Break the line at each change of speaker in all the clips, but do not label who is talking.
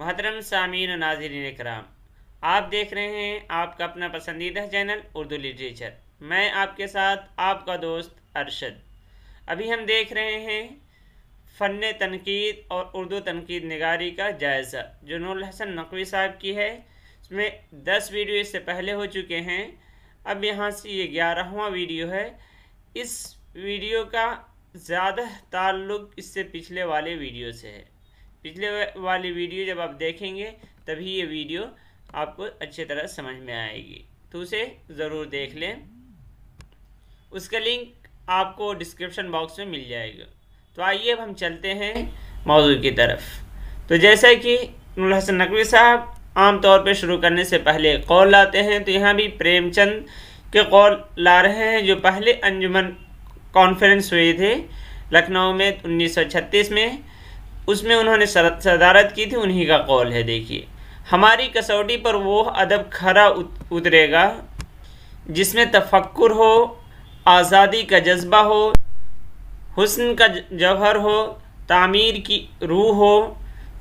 महतरम सामीन नाजरिन नाजरीन कराम आप देख रहे हैं आपका अपना पसंदीदा चैनल उर्दू लिटरेचर मैं आपके साथ आपका दोस्त अरशद अभी हम देख रहे हैं फ़न तनकीद और उर्दू तनकीद नगारी का जायज़ा जो हसन नकवी साहब की है इसमें दस वीडियो इससे पहले हो चुके हैं अब यहाँ से ये ग्यारहवा वीडियो है इस वीडियो का ज़्यादा ताल्लुक़ इससे पिछले वाले वीडियो से है पिछले वाली वीडियो जब आप देखेंगे तभी ये वीडियो आपको अच्छी तरह समझ में आएगी तो उसे ज़रूर देख लें उसका लिंक आपको डिस्क्रिप्शन बॉक्स में मिल जाएगा तो आइए अब हम चलते हैं मौजू की तरफ तो जैसा कि हसन नकवी साहब आम तौर पर शुरू करने से पहले कौल लाते हैं तो यहाँ भी प्रेमचंद के कौल ला रहे हैं जो पहले अंजुमन कॉन्फ्रेंस हुए थे लखनऊ में 1936 में उसमें उन्होंने सदारत की थी उन्हीं का कौल है देखिए हमारी कसौटी पर वो अदब खरा उतरेगा जिसमें तफक्र हो आज़ादी का जज्बा हो हुस्न का जवहर हो तामीर की रूह हो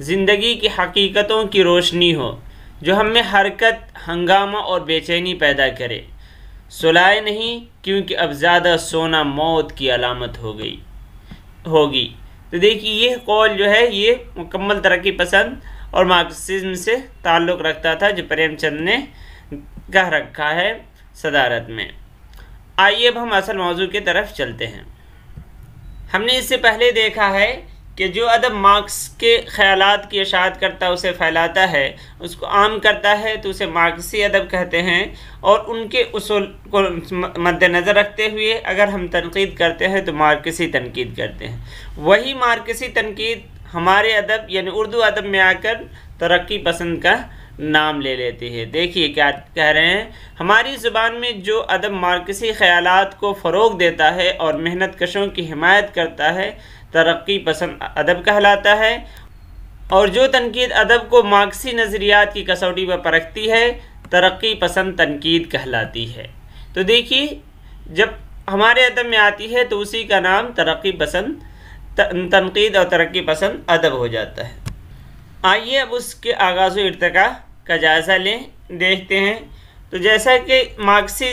ज़िंदगी की हकीकतों की रोशनी हो जो हम में हरकत हंगामा और बेचैनी पैदा करे सुलाए नहीं क्योंकि अब ज़्यादा सोना मौत की अलामत हो गई होगी तो देखिए ये कॉल जो है ये मुकम्मल तरक्की पसंद और मार्क्सिज्म से ताल्लुक़ रखता था जो प्रेमचंद ने कह रखा है सदारत में आइए अब हम असल मौजू की तरफ चलते हैं हमने इससे पहले देखा है कि जो अदब मार्क्स के ख्याल की अशात करता है उसे फैलाता है उसको आम करता है तो उसे मार्क्सी अदब कहते हैं और उनके उसूल को मद्दनज़र रखते हुए अगर हम तनकीद करते हैं तो मार्कसी तनकीद करते हैं वही मार्कसी तनकीद हमारे अदब यानी उर्दू अदब में आकर तरक्की पसंद का नाम ले लेती है देखिए क्या कह रहे हैं हमारी ज़ुबान में जो अदब मार्कसी ख्याल को फ़रोग देता है और मेहनत कशों की हमायत करता है तरक्की पसंद अदब कहलाता है और जो तनकीद अदब को मार्क्सी नज़रियात की कसौटी पर परखती है तरक्की पसंद तनकीद कहलाती है तो देखिए जब हमारे अदब में आती है तो उसी का नाम तरक्की पसंद तनकीद और तरक्की पसंद अदब हो जाता है आइए अब उसके आगाज़ इरतका का जायज़ा लें देखते हैं तो जैसा कि मार्क्सी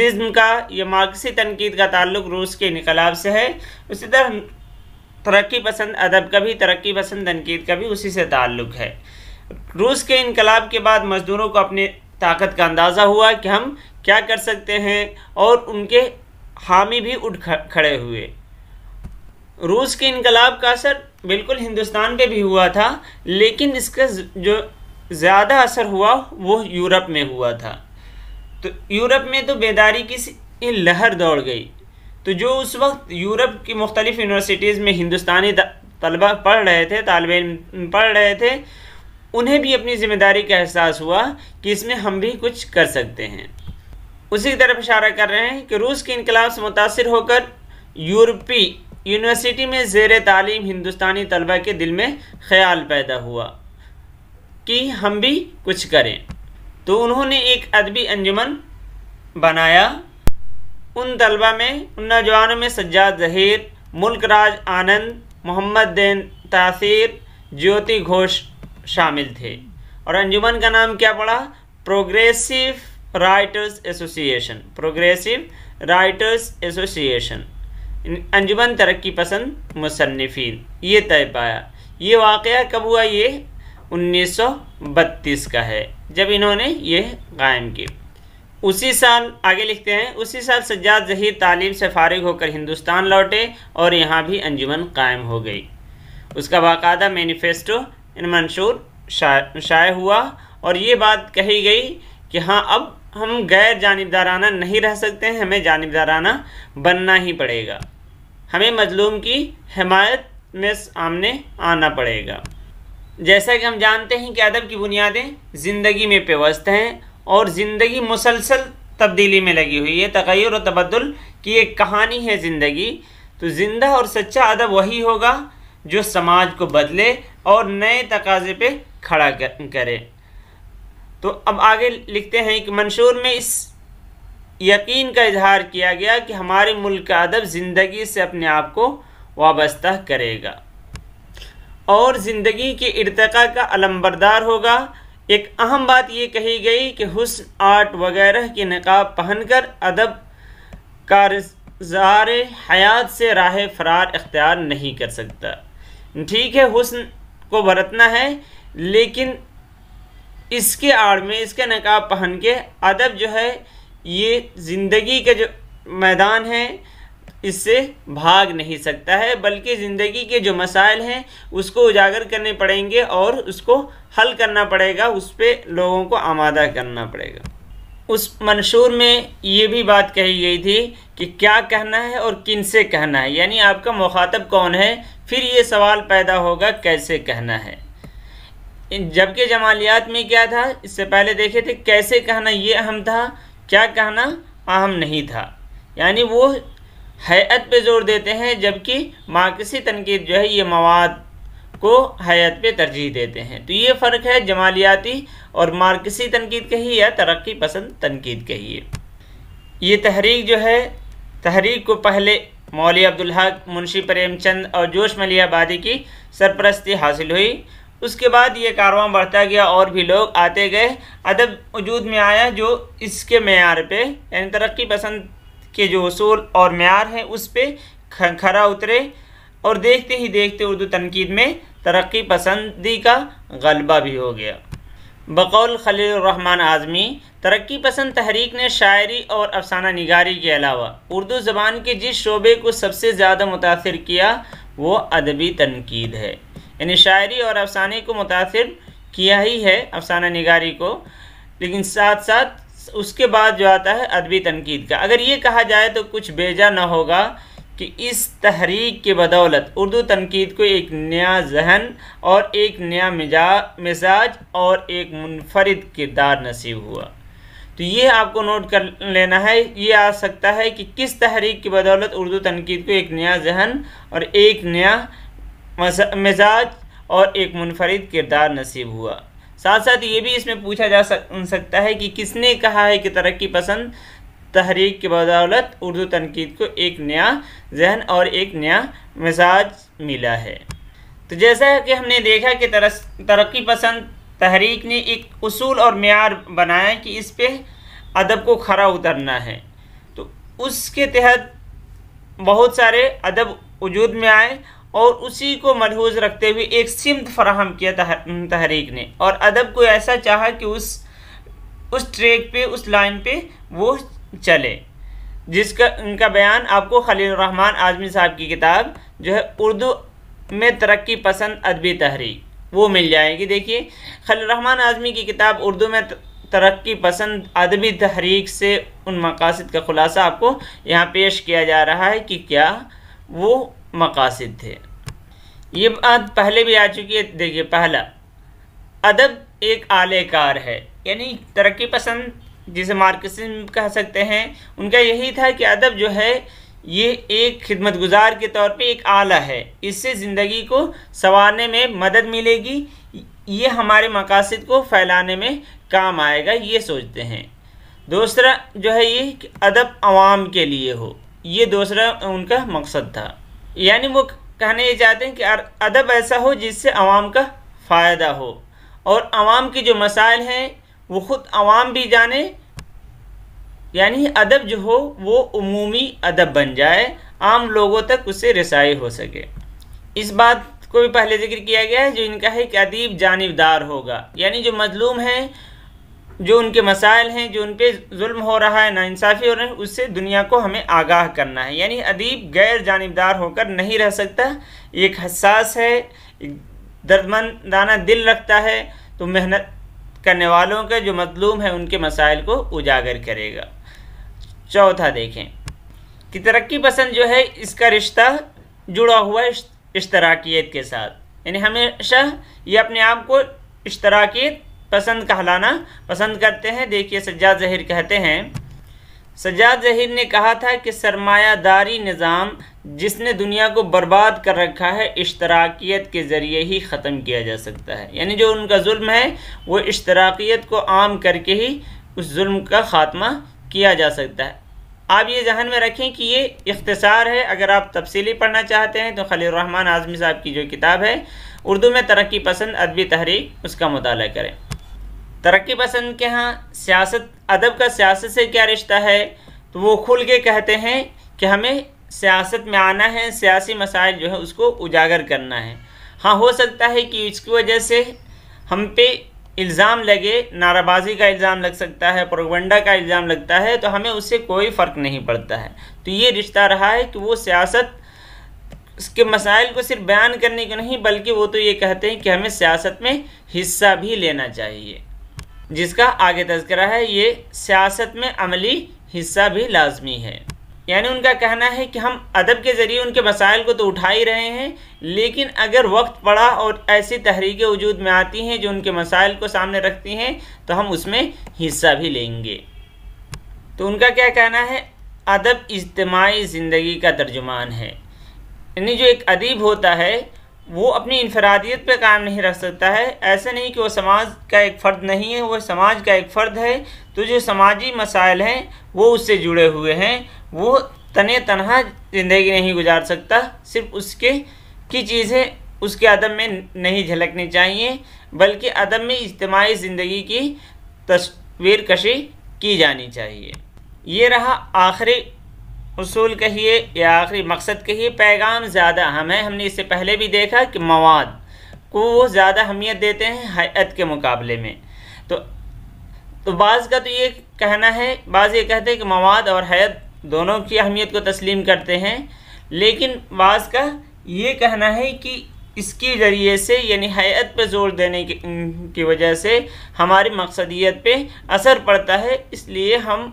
जिज्म का या मार्क्सी तनकीद का ताल्लुक रूस के इनकलाब से है उसी तरह तरक्की पसंद अदब का भी तरक्की पसंद तनकीद का भी उसी से ताल्लुक़ है रूस के इनकलाब के बाद मज़दूरों को अपने ताकत का अंदाज़ा हुआ कि हम क्या कर सकते हैं और उनके हामी भी उठ खड़े हुए रूस के इनकलाब का असर बिल्कुल हिंदुस्तान पे भी हुआ था लेकिन इसका जो ज़्यादा असर हुआ वो यूरोप में हुआ था तो यूरोप में तो बेदारी की लहर दौड़ गई तो जो उस वक्त यूरोप की मुख्तलिफ़ यूनिवर्सिटीज़ में हिंदुस्तानी तलबा पढ़ रहे थे तालब इन पढ़ रहे थे उन्हें भी अपनी ज़िम्मेदारी का एहसास हुआ कि इसमें हम भी कुछ कर सकते हैं उसी की तरफ इशारा कर रहे हैं कि रूस के इनकलाब से मुतासर होकर यूरोपी यूनिवर्सिटी में जेर तालीम हिंदुस्तानी तलबा के दिल में ख्याल पैदा हुआ कि हम भी कुछ करें तो उन्होंने एक अदबी अंजुमन बनाया उन तलबा में उन नौजवानों में सज्जाद जहीर राज आनंद मोहम्मद दैन तासीर ज्योति घोष शामिल थे और अंजुमन का नाम क्या पड़ा progressive writers association progressive writers association Anjuman Taraqqi Pasand मुसनफिन ये तय पाया ये वाक़ कब हुआ ये 1932 का है जब इन्होंने ये कायम किया उसी साल आगे लिखते हैं उसी साल सज्जाद जहीर तालीम से फारिग होकर हिंदुस्तान लौटे और यहाँ भी अंजुमन कायम हो गई उसका बाकायदा मैनिफेस्टो मंशूर शाये हुआ और ये बात कही गई कि हाँ अब हम गैर जानबदाराना नहीं रह सकते हैं हमें जानबदाराना बनना ही पड़ेगा हमें मजलूम की हमायत में सामने आना पड़ेगा जैसा कि हम जानते हैं कि अदब की बुनियादें ज़िंदगी में पेवस्त हैं और ज़िंदगी मुसलसल तब्दीली में लगी हुई है तगैर व तबदल की एक कहानी है ज़िंदगी तो ज़िंदा और सच्चा अदब वही होगा जो समाज को बदले और नए तकाजे पे खड़ा करे तो अब आगे लिखते हैं कि मंशूर में इस यकीन का इजहार किया गया कि हमारे मुल्क का अदब ज़िंदगी से अपने आप को वाबस्ता करेगा और ज़िंदगी के इरतका का अलम्बरदार होगा एक अहम बात ये कही गई कि हुस्न आर्ट वगैरह के नकाब पहनकर अदब कारजार हयात से राह फरार अख्तियार नहीं कर सकता ठीक है हुस्न को बरतना है लेकिन इसके आड़ में इसके नकाब पहन के अदब जो है ये ज़िंदगी का जो मैदान है इससे भाग नहीं सकता है बल्कि ज़िंदगी के जो मसाइल हैं उसको उजागर करने पड़ेंगे और उसको हल करना पड़ेगा उस पर लोगों को आमादा करना पड़ेगा उस मंशूर में ये भी बात कही गई थी कि क्या कहना है और किन से कहना है यानी आपका मुखातब कौन है फिर ये सवाल पैदा होगा कैसे कहना है जबकि जमालियात में क्या था इससे पहले देखे थे कैसे कहना ये अहम था क्या कहना अहम नहीं था यानी वो हैत पे जोर देते हैं जबकि मार्कसी तनकीद जो है ये मवाद को हयात पे तरजीह देते हैं तो ये फ़र्क है जमालियाती और मार्कसी तनकीद कहिए या तरक्की पसंद तनकीद कहिए ये तहरीक जो है तहरीक को पहले मौली अब्दुल्हक मुंशी प्रेमचंद और जोश मलियाबादी की सरपरस्ती हासिल हुई उसके बाद ये कारवां बढ़ता गया और भी लोग आते गए अदब वजूद में आया जो इसके मैार पे यानी तरक्की पसंद के जो असूल और मैार हैं उस पर खरा उतरे और देखते ही देखते उर्दू तनकीद में तरक्की पसंदी का गलबा भी हो गया बकौल खलीलरहमान आज़मी तरक्की पसंद तहरीक ने शायरी और अफसाना निगारी के अलावा उर्दू ज़बान के जिस शोबे को सबसे ज़्यादा मुतासर किया वो अदबी तनकीद है यानी शायरी और अफसाने को मुतासर किया ही है अफसाना निगारी को लेकिन साथ साथ उसके बाद जो आता है अदबी तनकीद का अगर ये कहा जाए तो कुछ बेजा ना होगा कि इस तहरीक के बदौलत उर्दू तनकीद को एक नया जहन और एक नया मिजा मिजाज और एक मुनफरद किरदार नसीब हुआ तो ये आपको नोट कर लेना है ये आ सकता है कि किस तहरीक की बदौलत उर्दू तनकीद को एक नया जहन और एक नया मिजाज और एक मुनफरद किरदार नसीब हुआ साथ साथ ये भी इसमें पूछा जा सक, सकता है कि किसने कहा है कि तरक्की पसंद तहरीक की बदौलत उर्दू तनकीद को एक नया जहन और एक नया मिजाज मिला है तो जैसा कि हमने देखा कि तरस तरक्की पसंद तहरीक ने एक असूल और मैार बनाया कि इस पर अदब को खरा उतरना है तो उसके तहत बहुत सारे अदब वजूद में आए और उसी को मरहूज रखते हुए एक सिमत फराहम किया तहरीक ने और अदब को ऐसा चाहा कि उस उस ट्रैक पे उस लाइन पे वो चले जिसका उनका बयान आपको खलील रहमान आजमी साहब की किताब जो है उर्दू में तरक्की पसंद अदबी तहरीक वो मिल जाएगी देखिए खलील रहमान आजमी की किताब उर्दू में तरक्की पसंद अदबी तहरीक से उन मकासद का ख़ुलासा आपको यहाँ पेश किया जा रहा है कि क्या वो मकासद थे ये बात पहले भी आ चुकी है देखिए पहला अदब एक आलेकार है यानी तरक्की पसंद जिसे मार्कसिम कह सकते हैं उनका यही था कि अदब जो है ये एक खिदमत गुजार के तौर पे एक आला है इससे ज़िंदगी को संवारने में मदद मिलेगी ये हमारे मकासद को फैलाने में काम आएगा ये सोचते हैं दूसरा जो है ये कि अदब आवाम के लिए हो ये दूसरा उनका मकसद था यानी वो कहने ये चाहते हैं कि अदब ऐसा हो जिससे आवाम का फ़ायदा हो और आवाम की जो मसाइल हैं वो ख़ुद आवाम भी जाने यानी अदब जो हो वो अमूमी अदब बन जाए आम लोगों तक उससे रसाई हो सके इस बात को भी पहले जिक्र किया गया है जो इनका है कि अदीब जानबदार होगा यानी जो मजलूम है जो उनके मसाइल हैं जो उन पर जुल्म हो रहा है नासाफ़ी हो रहा है उससे दुनिया को हमें आगाह करना है यानी अदीब गैर जानबदार होकर नहीं रह सकता एक हसास है दर्दमंदाना दिल रखता है तो मेहनत करने वालों के जो मतलूम है उनके मसाइल को उजागर करेगा चौथा देखें कि तरक्की पसंद जो है इसका रिश्ता जुड़ा हुआ इश्तराकियत के साथ यानी हमेशा ये अपने आप को इश्तराकियत पसंद कहलाना पसंद करते हैं देखिए सज्जाद जहिर कहते हैं सज्जाद जहिर ने कहा था कि सरमायादारी निज़ाम जिसने दुनिया को बर्बाद कर रखा है इश्तराकियत के ज़रिए ही ख़त्म किया जा सकता है यानी जो उनका जुल्म है वो इश्तराकियत को आम करके ही उस जुल्म का ख़ात्मा किया जा सकता है आप ये जहन में रखें कि ये इख्तसार है अगर आप तफसीली पढ़ना चाहते हैं तो खलील रहमान आज़मी साहब की जो किताब है उर्दू में तरक्की पसंद अदबी तहरीक उसका मताल करें तरक्की पसंद के यहाँ सियासत अदब का सियासत से क्या रिश्ता है तो वो खुल के कहते हैं कि हमें सियासत में आना है सियासी मसाइल जो है उसको उजागर करना है हाँ हो सकता है कि इसकी वजह से हम पे इल्ज़ाम लगे नाराबाजी का इल्ज़ाम लग सकता है प्रोगंडा का इल्ज़ाम लगता है तो हमें उससे कोई फ़र्क नहीं पड़ता है तो ये रिश्ता रहा है कि वो सियासत उसके मसाइल को सिर्फ बयान करने को नहीं बल्कि वो तो ये कहते हैं कि हमें सियासत में हिस्सा भी लेना चाहिए जिसका आगे तस्करा है ये सियासत में अमली हिस्सा भी लाजमी है यानी उनका कहना है कि हम अदब के ज़रिए उनके मसाइल को तो उठा ही रहे हैं लेकिन अगर वक्त पड़ा और ऐसी तहरीकें वजूद में आती हैं जो उनके मसाइल को सामने रखती हैं तो हम उसमें हिस्सा भी लेंगे तो उनका क्या कहना है अदब इज्तमाही ज़िंदगी का तर्जुमान है यानी जो एक अदीब होता है वो अपनी इनफरादियत पे कायम नहीं रख सकता है ऐसे नहीं कि वो समाज का एक फ़र्द नहीं है वो समाज का एक फ़र्द है तो जो समाजी मसाइल हैं वो उससे जुड़े हुए हैं वो तने तनहा ज़िंदगी नहीं गुजार सकता सिर्फ उसके की चीज़ें उसके अदब में नहीं झलकनी चाहिए बल्कि अदब में इज्तमाही ज़िंदगी की तस्वीर कशी की जानी चाहिए ये रहा आखिरी उसूल कहिए या आखिरी मकसद कहिए पैगाम ज़्यादा अहम है हमने इससे पहले भी देखा कि मवाद को वो ज़्यादा अहमियत देते हैं हैत के मुकाबले में तो तो बाज़ का तो ये कहना है बाज़ ये कहते हैं कि मवाद और हैत दोनों की अहमियत को तस्लीम करते हैं लेकिन बाज़ का ये कहना है कि इसके ज़रिए से यानी हैत पर जोर देने की, वजह से हमारी मकसदियत पर असर पड़ता है इसलिए हम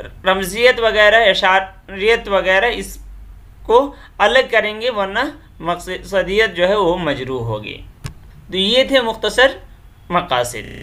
रमजियत वगैरह इशारियत वगैरह इसको अलग करेंगे वरना मकसदियत जो है वो मजरू होगी तो ये थे मुख्तसर मकासद